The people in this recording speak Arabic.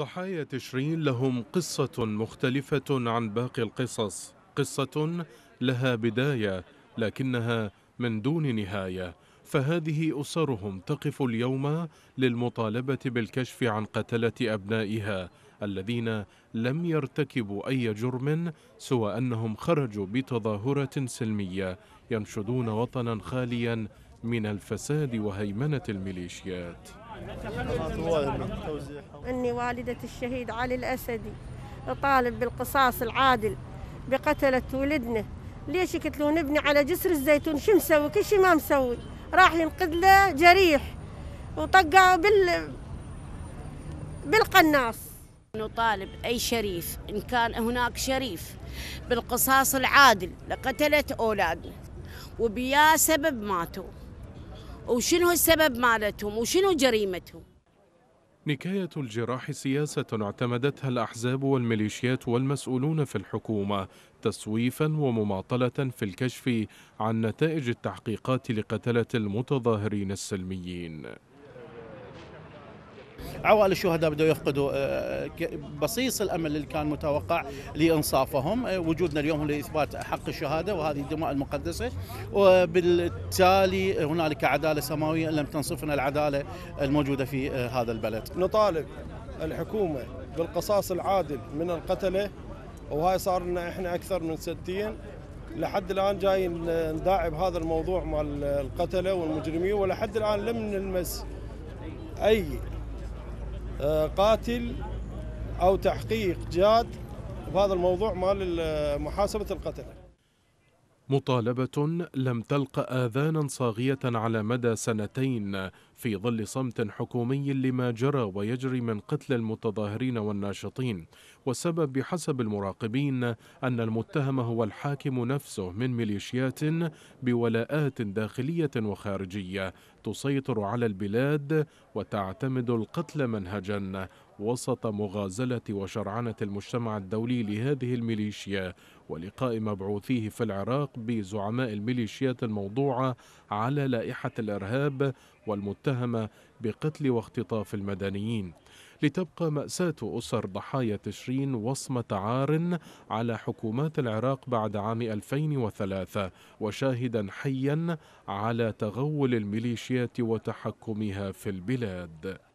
ضحايا تشرين لهم قصة مختلفة عن باقي القصص قصة لها بداية لكنها من دون نهاية فهذه أسرهم تقف اليوم للمطالبة بالكشف عن قتلة أبنائها الذين لم يرتكبوا أي جرم سوى أنهم خرجوا بتظاهرة سلمية ينشدون وطنا خاليا من الفساد وهيمنة الميليشيات أني والدة الشهيد علي الأسدي أطالب بالقصاص العادل بقتلة ولدنا ليش يقتلون ابني على جسر الزيتون شو مسوي كل شيء ما مسوي راح ينقذ له جريح وطقه بال بالقناص نطالب أي شريف إن كان هناك شريف بالقصاص العادل لقتلت أولادنا وبيا سبب ماتوا وشنو السبب مالتهم وشنو جريمتهم نكاية الجراح سياسة اعتمدتها الأحزاب والميليشيات والمسؤولون في الحكومة تسويفا ومماطلة في الكشف عن نتائج التحقيقات لقتلة المتظاهرين السلميين عوائل الشهداء بدأوا يفقدوا آه، بصيص الأمل اللي كان متوقع لإنصافهم آه، وجودنا اليوم لإثبات حق الشهادة وهذه الدماء المقدسة وبالتالي هنالك عدالة سماوية لم تنصفنا العدالة الموجودة في آه، هذا البلد نطالب الحكومة بالقصاص العادل من القتلة وهاي صار لنا احنا اكثر من 60 لحد الان جايين نداعب هذا الموضوع مال القتله والمجرمين ولحد الان لم نلمس اي آه، قاتل او تحقيق جاد بهذا الموضوع مال محاسبه القتله. مطالبه لم تلق اذانا صاغيه على مدى سنتين في ظل صمت حكومي لما جرى ويجري من قتل المتظاهرين والناشطين والسبب بحسب المراقبين أن المتهم هو الحاكم نفسه من ميليشيات بولاءات داخلية وخارجية تسيطر على البلاد وتعتمد القتل منهجا وسط مغازلة وشرعنة المجتمع الدولي لهذه الميليشيا ولقاء مبعوثيه في العراق بزعماء الميليشيات الموضوعة على لائحة الإرهاب والمتهم المتهمة بقتل واختطاف المدنيين لتبقى مأساة أسر ضحايا تشرين وصمة عار على حكومات العراق بعد عام 2003 وشاهدا حيا على تغول الميليشيات وتحكمها في البلاد